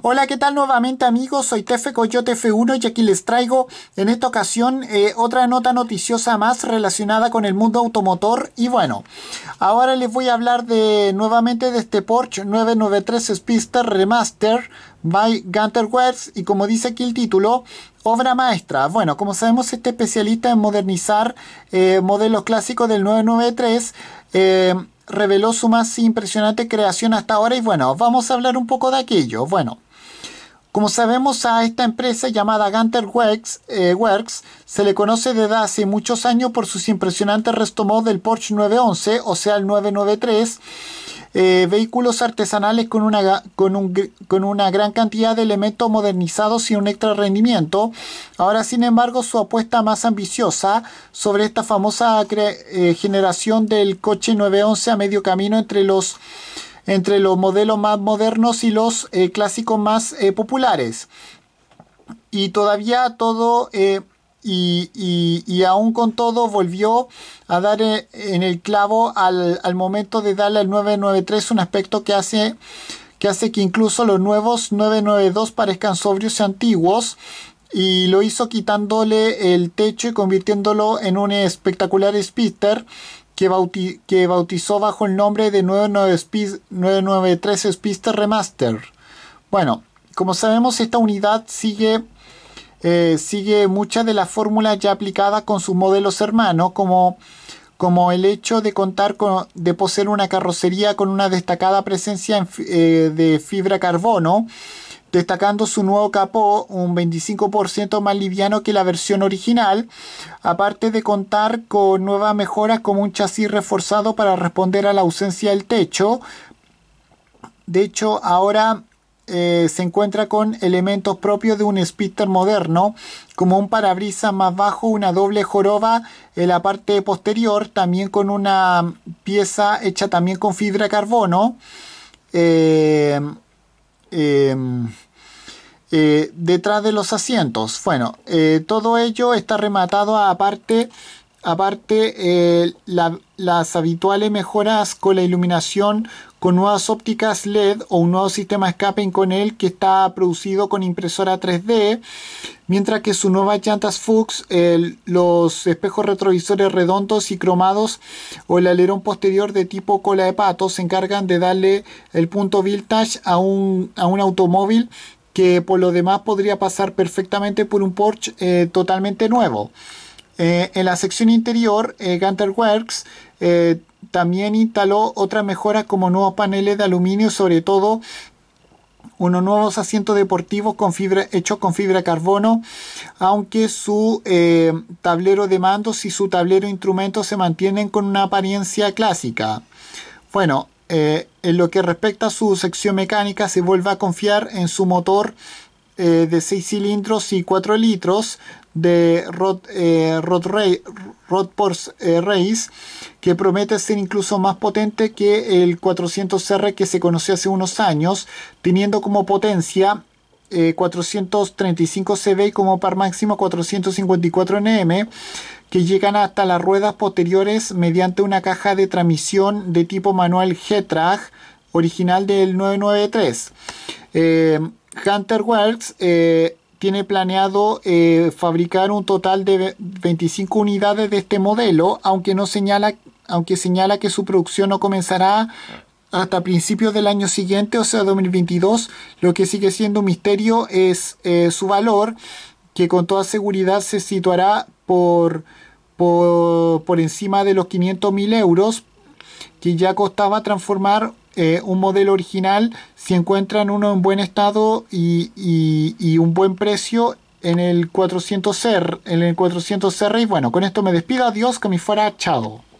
Hola, ¿qué tal nuevamente amigos? Soy Tefe Coyote F1 y aquí les traigo en esta ocasión eh, otra nota noticiosa más relacionada con el mundo automotor. Y bueno, ahora les voy a hablar de nuevamente de este Porsche 993 Speedster Remaster by Gunter Wertz y como dice aquí el título, obra maestra. Bueno, como sabemos, este especialista en modernizar eh, modelos clásicos del 993 reveló su más impresionante creación hasta ahora y bueno, vamos a hablar un poco de aquello. Bueno, como sabemos a esta empresa llamada Gunter Works, eh, Works, se le conoce desde hace muchos años por sus impresionantes restos del Porsche 911, o sea el 993, eh, vehículos artesanales con una, con, una gran cantidad de elementos modernizados y un extra rendimiento. Ahora, sin embargo, su apuesta más ambiciosa sobre esta famosa eh, generación del coche 911 a medio camino entre los entre los modelos más modernos y los eh, clásicos más populares. Y todavía todo y, aún con todo volvió a dar eh, en el clavo al, momento de darle al 993 un aspecto que hace, que hace que incluso los nuevos 992 parezcan sobrios y antiguos y lo hizo quitándole el techo y convirtiéndolo en un espectacular speedster que, bautizó bajo el nombre de 99 993 Speedster Remaster. Bueno, como sabemos esta unidad sigue eh, sigue muchas de las fórmulas ya aplicadas con sus modelos hermanos, como, como el hecho de contar con, de poseer una carrocería con una destacada presencia eh, de fibra carbono, destacando su nuevo capó un 25% más liviano que la versión original, aparte de contar con nuevas mejoras como un chasis reforzado para responder a la ausencia del techo. De hecho, ahora eh, se encuentra con elementos propios de un speedster moderno, como un parabrisas más bajo, una doble joroba en la parte posterior, también con una pieza hecha también con fibra carbono. Eh, eh, detrás de los asientos. Bueno, todo ello está rematado aparte aparte las habituales mejoras con la iluminación con nuevas ópticas LED o un nuevo sistema escape con él que está producido con impresora 3D, mientras que su nueva llantas Fuchs, los espejos retrovisores redondos y cromados o el alerón posterior de tipo cola de pato se encargan de darle el punto vintage a un, a un automóvil que por lo demás podría pasar perfectamente por un Porsche eh, totalmente nuevo. Eh, en la sección interior, eh, Gunter Works también instaló otras mejoras como nuevos paneles de aluminio, sobre todo unos nuevos asientos deportivos con hechos con fibra carbono, aunque su eh, tablero de mandos y su tablero de instrumentos se mantienen con una apariencia clásica. Bueno, eh, en lo que respecta a su sección mecánica, se vuelve a confiar en su motor eh, de 6 cilindros y 4 litros de Rod, eh, Race eh, que promete ser incluso más potente que el 400R que se conoció hace unos años, teniendo como potencia 435 eh, CV y como par máximo 454 Nm, que llegan hasta las ruedas posteriores mediante una caja de transmisión de tipo manual g original del 993. Hunter Works eh, tiene planeado eh, fabricar un total de 25 unidades de este modelo, aunque, no señala, aunque señala que su producción no comenzará hasta principios del año siguiente, o sea 2022. Lo que sigue siendo un misterio es eh, su valor, que con toda seguridad se situará por, por, por encima de los 500.000 euros que ya costaba transformar eh, un modelo original, si encuentran uno en buen estado y, y, un buen precio en el 400R, en el 400R. Y bueno, con esto me despido. Adiós, que me fuera. Chao.